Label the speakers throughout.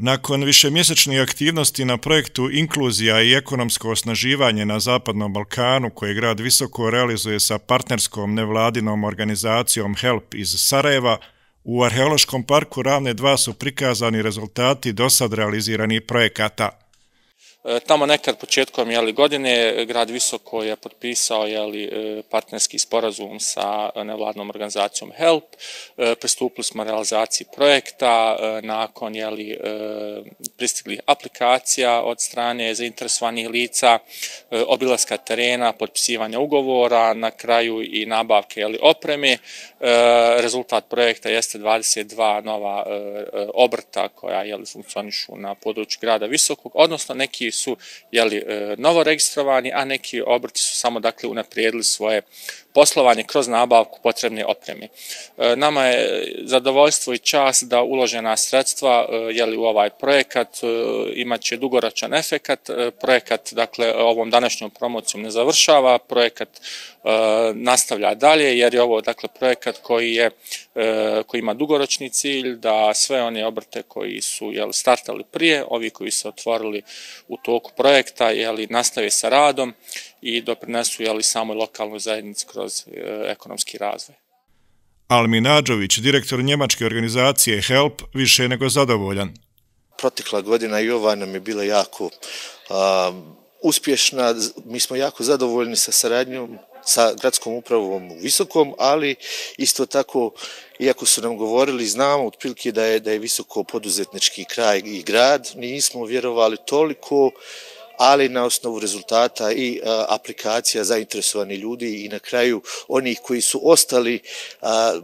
Speaker 1: Nakon višemjesečnih aktivnosti na projektu Inkluzija i ekonomsko osnaživanje na Zapadnom Balkanu, koje grad visoko realizuje sa partnerskom nevladinom organizacijom HELP iz Sarajeva, u Arheološkom parku Ravne 2 su prikazani rezultati do sad realiziranih projekata –
Speaker 2: E, tamo nekad početkom jeli, godine grad Visoko je potpisao jeli, e, partnerski sporazum sa nevladnom organizacijom HELP. E, pristupili smo realizaciji projekta nakon jeli, pristiglih aplikacija od strane zainteresovanih lica, obilaska terena, potpisivanja ugovora, na kraju i nabavke jeli, opreme. Rezultat projekta jeste 22 nova obrta koja jeli, funkcionišu na području grada Visokog, odnosno neki su jeli, e, novo registrovani, a neki obrti su samo dakle unaprijedili svoje poslovanje kroz nabavku potrebne opreme. E, nama je zadovoljstvo i čas da uložena sredstva e, jeli, u ovaj projekat imaće dugoročan efekat. Projekat dakle, ovom današnjom promocijom ne završava, projekat nastavlja dalje jer je ovo dakle projekat koji je koji ima dugoročni cilj da sve one obrte koji su jel startali prije ovi koji su otvorili u toku projekta jeli, nastave sa radom i doprinesu jeli, samoj lokalnoj zajednici kroz e, ekonomski razvoj.
Speaker 1: Almi Nađović, direktor njemačke organizacije HELP, više nego zadovoljan.
Speaker 3: Protekla godina i ova nam je bila jako a, uspješna. Mi smo jako zadovoljni sa saradnjom sa gradskom upravom u Visokom, ali isto tako, iako su nam govorili, znamo otprilike da je, da je Visoko poduzetnički kraj i grad, nismo vjerovali toliko, ali na osnovu rezultata i a, aplikacija zainteresovani ljudi i na kraju onih koji su ostali a,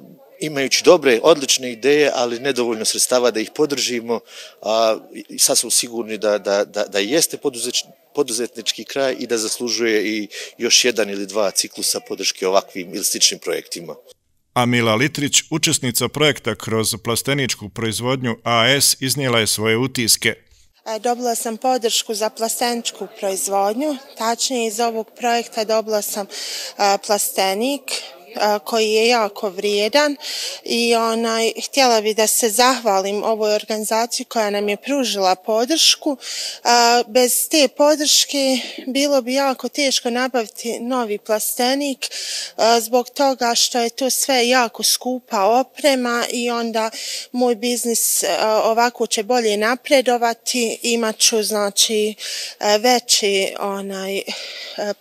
Speaker 3: imajući dobre, odlične ideje, ali nedovoljno sredstava da ih podržimo. A, sad smo sigurni da, da, da, da jeste poduzetnički kraj i da zaslužuje i još jedan ili dva ciklusa podrške ovakvim ili sličnim projektima.
Speaker 1: Amila Litrić, učesnica projekta kroz plasteničku proizvodnju AS, iznijela je svoje utiske.
Speaker 4: E, dobila sam podršku za plasteničku proizvodnju, tačnije iz ovog projekta dobila sam e, plastenik, koji je jako vrijedan i onaj, htjela bi da se zahvalim ovoj organizaciji koja nam je pružila podršku. Bez te podrške bilo bi jako teško nabaviti novi plastenik zbog toga što je to sve jako skupa oprema i onda moj biznis ovako će bolje napredovati. Imaću znači veći onaj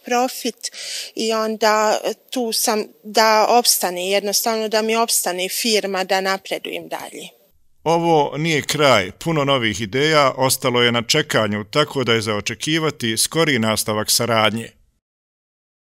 Speaker 4: profit i onda tu sam da da opstane, jednostavno da mi opstane firma da napredujem dalje.
Speaker 1: Ovo nije kraj, puno novih ideja ostalo je na čekanju, tako da je zaočekivati skori nastavak saradnje.